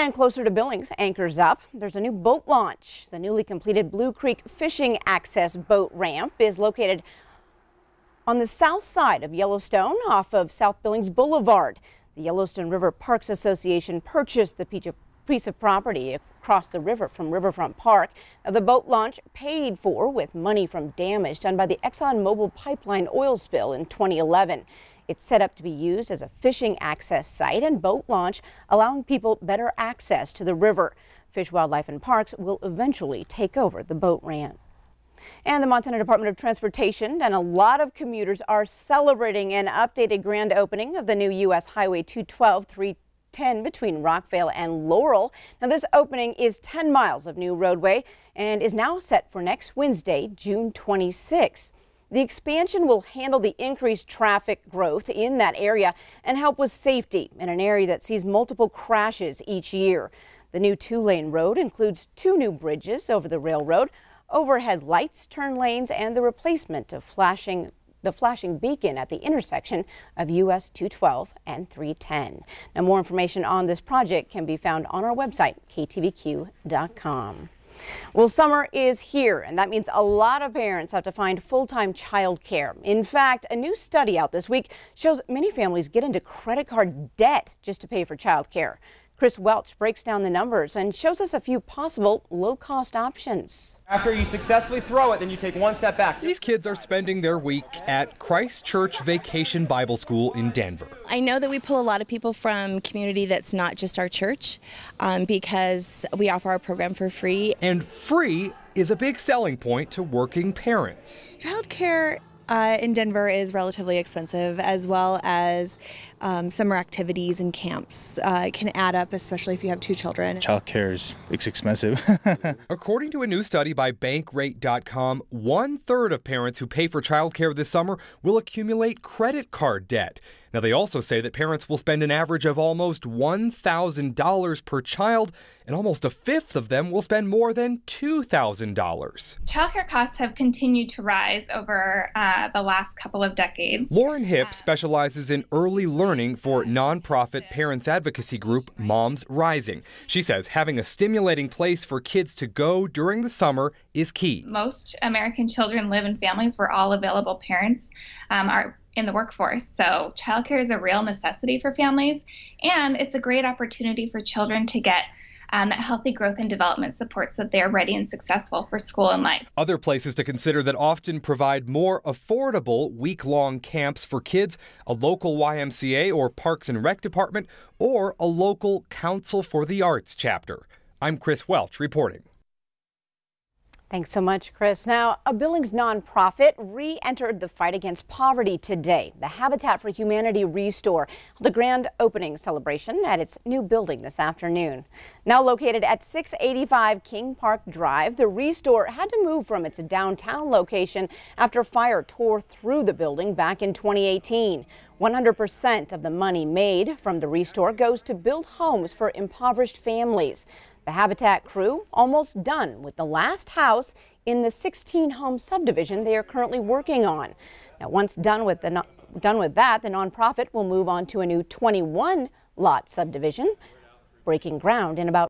And closer to Billings, anchors up. There's a new boat launch. The newly completed Blue Creek Fishing Access Boat Ramp is located on the south side of Yellowstone off of South Billings Boulevard. The Yellowstone River Parks Association purchased the piece of property across the river from Riverfront Park. Now, the boat launch paid for with money from damage done by the ExxonMobil pipeline oil spill in 2011. It's set up to be used as a fishing access site and boat launch, allowing people better access to the river. Fish, Wildlife and Parks will eventually take over the boat ramp. And the Montana Department of Transportation and a lot of commuters are celebrating an updated grand opening of the new U.S. Highway 212 310 between Rockvale and Laurel. Now this opening is 10 miles of new roadway and is now set for next Wednesday, June 26. The expansion will handle the increased traffic growth in that area and help with safety in an area that sees multiple crashes each year. The new two-lane road includes two new bridges over the railroad, overhead lights, turn lanes, and the replacement of flashing the flashing beacon at the intersection of US 212 and 310. Now, more information on this project can be found on our website, ktvq.com. Well, summer is here, and that means a lot of parents have to find full-time child care. In fact, a new study out this week shows many families get into credit card debt just to pay for child care. Chris Welch breaks down the numbers and shows us a few possible low-cost options. After you successfully throw it, then you take one step back. These kids are spending their week at Christ Church Vacation Bible School in Denver. I know that we pull a lot of people from community that's not just our church um, because we offer our program for free. And free is a big selling point to working parents. Childcare uh, in Denver is relatively expensive, as well as um, summer activities and camps uh, can add up, especially if you have two children. Child care is it's expensive. According to a new study by Bankrate.com, one third of parents who pay for child care this summer will accumulate credit card debt. Now, they also say that parents will spend an average of almost $1,000 per child, and almost a fifth of them will spend more than $2,000. Childcare costs have continued to rise over uh, the last couple of decades. Lauren Hip uh, specializes in early learning for nonprofit parents advocacy group Moms Rising. She says having a stimulating place for kids to go during the summer is key. Most American children live in families where all available parents um, are in the workforce. So, childcare is a real necessity for families, and it's a great opportunity for children to get um, that healthy growth and development supports that they are ready and successful for school and life. Other places to consider that often provide more affordable week long camps for kids a local YMCA or Parks and Rec department, or a local Council for the Arts chapter. I'm Chris Welch reporting. Thanks so much, Chris. Now, a Billings nonprofit re entered the fight against poverty today. The Habitat for Humanity Restore held a grand opening celebration at its new building this afternoon. Now located at 685 King Park Drive, the Restore had to move from its downtown location after fire tore through the building back in 2018. 100% of the money made from the Restore goes to build homes for impoverished families. The Habitat crew almost done with the last house in the 16 home subdivision they are currently working on. Now, once done with, the, done with that, the nonprofit will move on to a new 21 lot subdivision, breaking ground in about